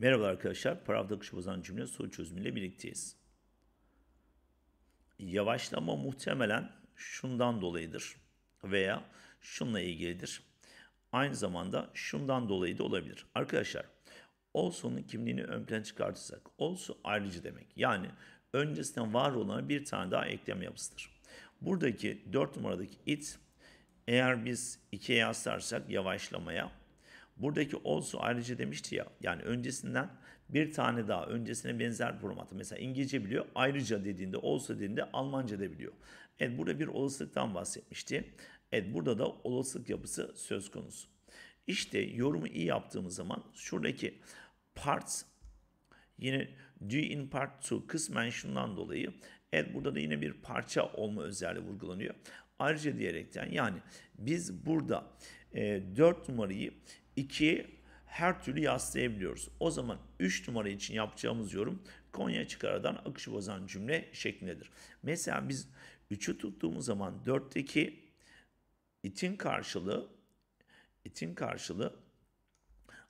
Merhaba arkadaşlar, Pravda akışı bozan cümle soru çözümüyle birlikteyiz. Yavaşlama muhtemelen şundan dolayıdır veya şunla ilgilidir. Aynı zamanda şundan dolayı da olabilir. Arkadaşlar, olsu'nun kimliğini ön plan çıkartırsak, olsu ayrıcı demek. Yani öncesinden var olana bir tane daha eklem yapısıdır. Buradaki 4 numaradaki it, eğer biz 2'ye yaslarsak yavaşlamaya, Buradaki also ayrıca demişti ya yani öncesinden bir tane daha öncesine benzer formatı. Mesela İngilizce biliyor ayrıca dediğinde also dediğinde Almanca da biliyor. Evet burada bir olasılıktan bahsetmişti. Evet burada da olasılık yapısı söz konusu. İşte yorumu iyi yaptığımız zaman şuradaki parts yine due in part 2 kısmen şundan dolayı evet burada da yine bir parça olma özelliği vurgulanıyor. Ayrıca diyerekten yani biz burada e, 4 numarayı 2 her türlü yaslayabiliyoruz. O zaman 3 numara için yapacağımız yorum Konya çıkaradan akışı bozan cümle şeklindedir. Mesela biz 3'ü tuttuğumuz zaman 4'teki itin karşılığı itin karşılığı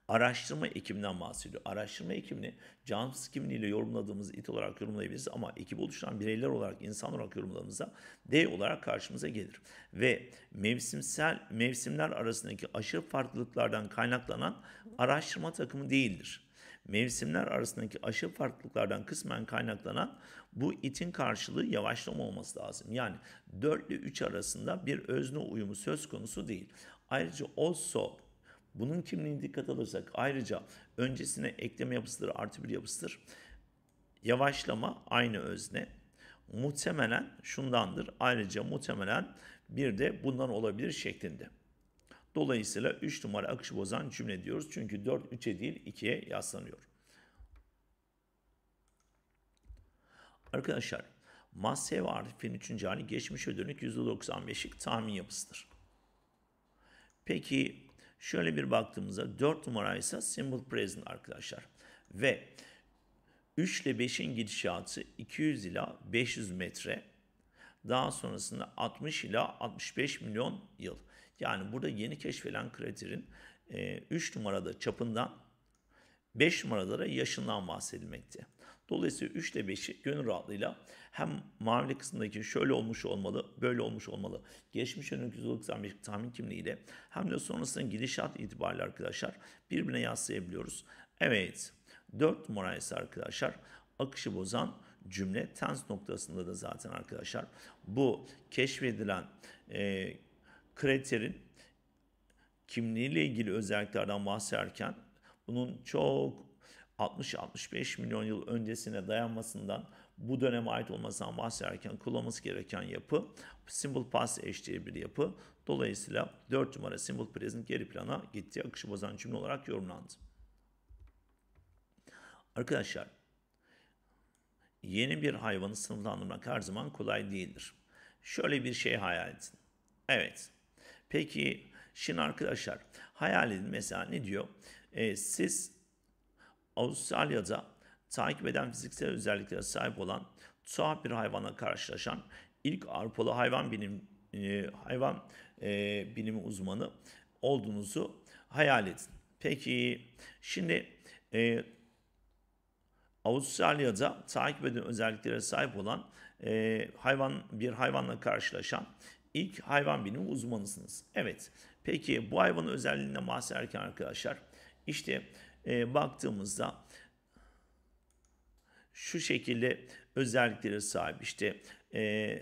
araştırma ekibinden bahsediyor. Araştırma ekibini James kimliğiyle yorumladığımız it olarak yorumlayabiliriz ama ekip oluşturan bireyler olarak insan olarak yorumladığımızda D olarak karşımıza gelir. Ve mevsimsel mevsimler arasındaki aşırı farklılıklardan kaynaklanan araştırma takımı değildir mevsimler arasındaki aşırı farklılıklardan kısmen kaynaklanan bu itin karşılığı yavaşlama olması lazım. Yani 4 ile 3 arasında bir özne uyumu söz konusu değil. Ayrıca also bunun kimliğini dikkat alırsak ayrıca öncesine ekleme yapısıdır, artı bir yapısıdır. Yavaşlama aynı özne. Muhtemelen şundandır. Ayrıca muhtemelen bir de bundan olabilir şeklinde. Dolayısıyla 3 numara akışı bozan cümle diyoruz. Çünkü 4 3'e değil 2'ye yaslanıyor. Arkadaşlar Massev Arif'in 3. hali geçmişe dönük %95'lik tahmin yapısıdır. Peki Şöyle bir baktığımızda 4 numaraysa symbol present arkadaşlar. Ve 3 ile 5'in gidişatı 200 ila 500 metre. Daha sonrasında 60 ila 65 milyon yıl. Yani burada yeni keşfedilen kraterin 3 e, numarada çapından 5 numaralara yaşından bahsedilmekte. Dolayısıyla 3 ile 5'i gönül rahatlığıyla hem mavi kısımdaki şöyle olmuş olmalı, böyle olmuş olmalı. Geçmiş önümüzdeki yıllık tahmin, tahmin kimliğiyle hem de sonrasının gidişat itibariyle arkadaşlar birbirine yansıyabiliyoruz. Evet 4 numara ise arkadaşlar akışı bozan cümle tens noktasında da zaten arkadaşlar bu keşfedilen e, kriterin kimliğiyle ilgili özelliklerden bahsederken bunun çok 60-65 milyon yıl öncesine dayanmasından bu döneme ait olmasından bahsederken kullanması gereken yapı Symbol Pass H diye bir yapı. Dolayısıyla 4 numara Symbol Present geri plana gitti. Akışı bozan cümle olarak yorumlandı. Arkadaşlar yeni bir hayvanı sınıflandırmak her zaman kolay değildir. Şöyle bir şey hayal edin. Evet. Peki şimdi arkadaşlar hayal edin mesela ne diyor? Ee, siz Avustralya'da takip eden fiziksel özelliklere sahip olan tuhaf bir hayvana karşılaşan ilk Avrupalı hayvan bilim e, hayvan e, bilimi uzmanı olduğunuzu hayal edin. Peki şimdi e, Avustralya'da takip eden özelliklere sahip olan e, hayvan bir hayvanla karşılaşan ilk hayvan bilimi uzmanısınız. Evet. Peki bu hayvanın özelliğinden bahsederken arkadaşlar işte e, baktığımızda şu şekilde özelliklere sahip. İşte e,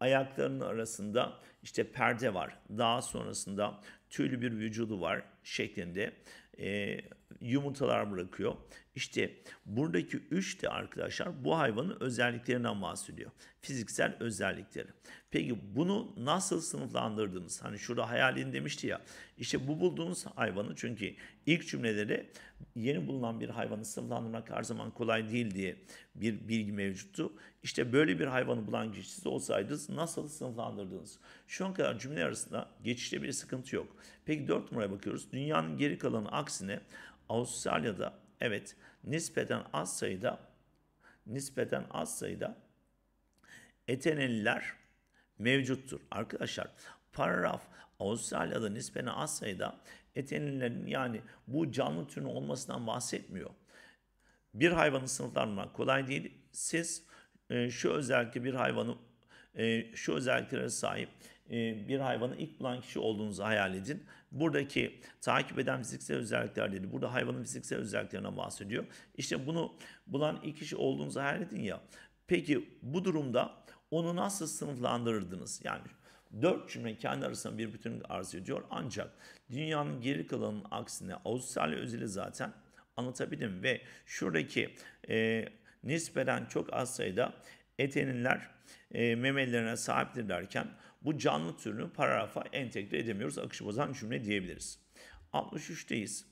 ayaklarının arasında işte perde var. Daha sonrasında tüylü bir vücudu var şeklinde. E, yumurtalar bırakıyor. İşte buradaki 3 de arkadaşlar bu hayvanın özelliklerinden bahsediyor. Fiziksel özellikleri. Peki bunu nasıl sınıflandırdınız? Hani şurada hayalini demişti ya. İşte bu bulduğunuz hayvanı çünkü ilk cümleleri yeni bulunan bir hayvanı sınıflandırmak her zaman kolay değil diye bir bilgi mevcuttu. İşte böyle bir hayvanı bulan kişi olsaydınız nasıl sınıflandırdınız? Şu an kadar cümle arasında geçişte bir sıkıntı yok. Peki 4 numaraya bakıyoruz. Dünyanın geri kalanı aksine Avustralya'da evet nispeten az sayıda nispeten az sayıda Eteneliler mevcuttur. Arkadaşlar paragraf Avustralya'da nispeten az sayıda Etenelilerin yani bu canlı türünün olmasından bahsetmiyor. Bir hayvanı sınıflandırmak kolay değil. Siz e, şu özellikle bir hayvanı e, şu özelliklere sahip e, bir hayvanı ilk bulan kişi olduğunuzu hayal edin. Buradaki takip eden fiziksel özellikler dedi. Burada hayvanın fiziksel özelliklerine bahsediyor. İşte bunu bulan ilk kişi olduğunuzu hayal edin ya. Peki bu durumda onu nasıl sınıflandırırdınız? Yani dört cümle kendi arasında bir bütün arz ediyor. Ancak dünyanın geri kalanının aksine Avustralya özeli zaten anlatabildim ve şuradaki e, nispeten çok az sayıda eteniler e, memelerine sahiptir derken bu canlı türünü paragrafa entegre edemiyoruz. Akışı bozan cümle diyebiliriz. 63'teyiz.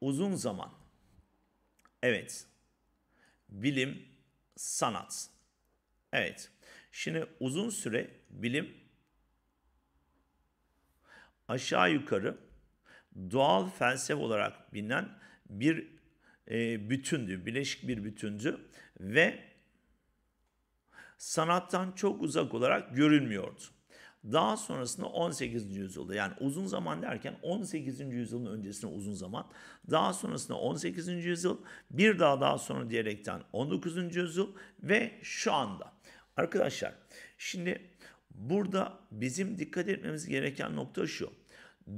Uzun zaman. Evet. Bilim, sanat. Evet. Şimdi uzun süre bilim aşağı yukarı doğal felsefe olarak bilinen bir e, bütündü, birleşik bir bütündü ve sanattan çok uzak olarak görünmüyordu. Daha sonrasında 18. yüzyılda yani uzun zaman derken 18. yüzyılın öncesine uzun zaman. Daha sonrasında 18. yüzyıl bir daha daha sonra diyerekten 19. yüzyıl ve şu anda. Arkadaşlar şimdi burada bizim dikkat etmemiz gereken nokta şu.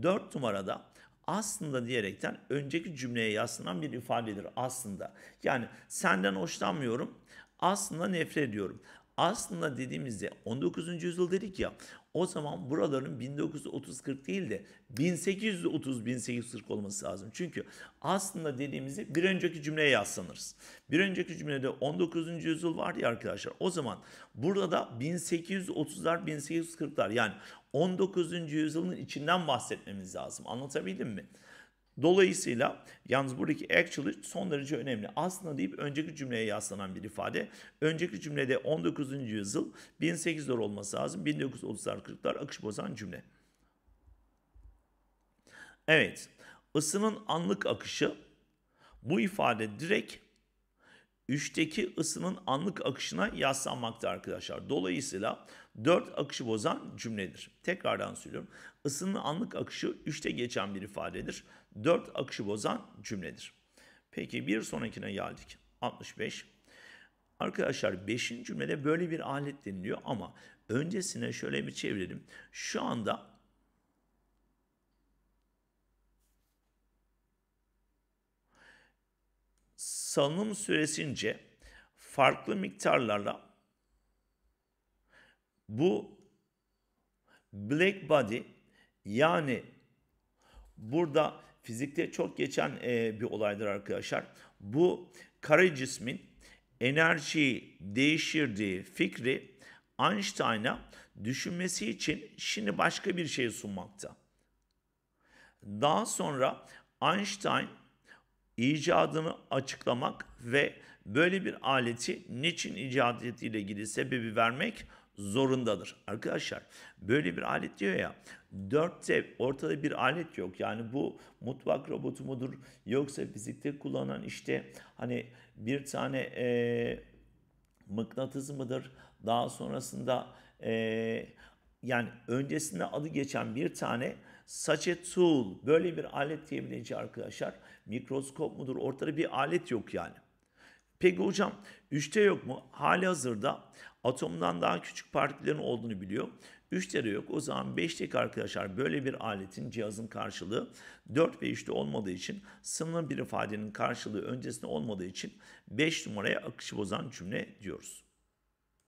4 numarada aslında diyerekten önceki cümleye yaslanan bir ifadedir aslında. Yani senden hoşlanmıyorum aslında nefret ediyorum aslında dediğimizde 19. yüzyıl dedik ya o zaman buraların 1930-40 değil de 1830-1840 olması lazım. Çünkü aslında dediğimizi bir önceki cümleye yaslanırız. Bir önceki cümlede 19. yüzyıl vardı ya arkadaşlar. O zaman burada da 1830'lar 1840'lar yani 19. yüzyılın içinden bahsetmemiz lazım. Anlatabildim mi? Dolayısıyla yalnız buradaki actually son derece önemli. Aslında deyip önceki cümleye yaslanan bir ifade. Önceki cümlede 19. yüzyıl 1800'ler olması lazım. 1930'lar 40'lar akış bozan cümle. Evet. Isının anlık akışı bu ifade direkt 3'teki ısının anlık akışına yaslanmakta arkadaşlar. Dolayısıyla 4 akışı bozan cümledir. Tekrardan söylüyorum. Isının anlık akışı 3'te geçen bir ifadedir. 4 akışı bozan cümledir. Peki bir sonrakine geldik. 65. Arkadaşlar 5. cümlede böyle bir alet deniliyor ama öncesine şöyle bir çevirelim. Şu anda salınım süresince farklı miktarlarla bu black body yani burada fizikte çok geçen e, bir olaydır arkadaşlar. Bu kara cismin enerjiyi değiştirdiği fikri Einstein'a düşünmesi için şimdi başka bir şey sunmakta. Daha sonra Einstein icadını açıklamak ve böyle bir aleti niçin icat ettiğiyle ilgili sebebi vermek zorundadır. Arkadaşlar böyle bir alet diyor ya dörtte ortada bir alet yok. Yani bu mutfak robotu mudur yoksa fizikte kullanılan işte hani bir tane e, mıknatısı mıdır daha sonrasında e, yani öncesinde adı geçen bir tane saçe tool böyle bir alet diyebileceği arkadaşlar mikroskop mudur ortada bir alet yok yani. Peki hocam 3 yok mu? Hali hazırda atomdan daha küçük partiklerin olduğunu biliyor. 3 de yok. O zaman 5'teki arkadaşlar böyle bir aletin cihazın karşılığı 4 ve 3'te olmadığı için sınırlı bir ifadenin karşılığı öncesinde olmadığı için 5 numaraya akışı bozan cümle diyoruz.